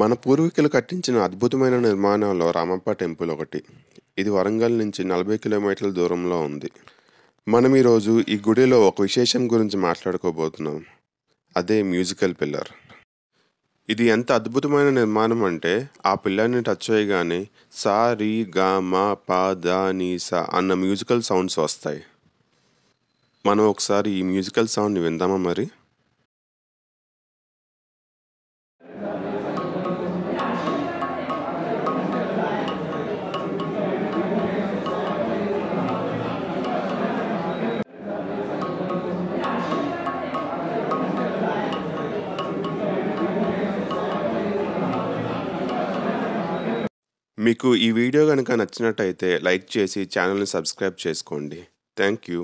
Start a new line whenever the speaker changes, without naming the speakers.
మన పూర్వీకులు కట్టించిన అద్భుతమైన నిర్మాణంలో రామప్ప టెంపుల్ ఒకటి ఇది వరంగల్ నుంచి నలభై కిలోమీటర్ల దూరంలో ఉంది మనం ఈరోజు ఈ గుడిలో ఒక విశేషం గురించి మాట్లాడుకోబోతున్నాం అదే మ్యూజికల్ పిల్లర్ ఇది ఎంత అద్భుతమైన నిర్మాణం అంటే ఆ పిల్లర్ని టచ్ చేయగానే సా రీ గా మా పా దా నీ సా అన్న మ్యూజికల్ సౌండ్స్ వస్తాయి మనం ఒకసారి ఈ మ్యూజికల్ సౌండ్ని విందామా మరి మీకు ఈ వీడియో కనుక నచ్చినట్టయితే లైక్ చేసి ఛానల్ని సబ్స్క్రైబ్ చేసుకోండి థ్యాంక్ యూ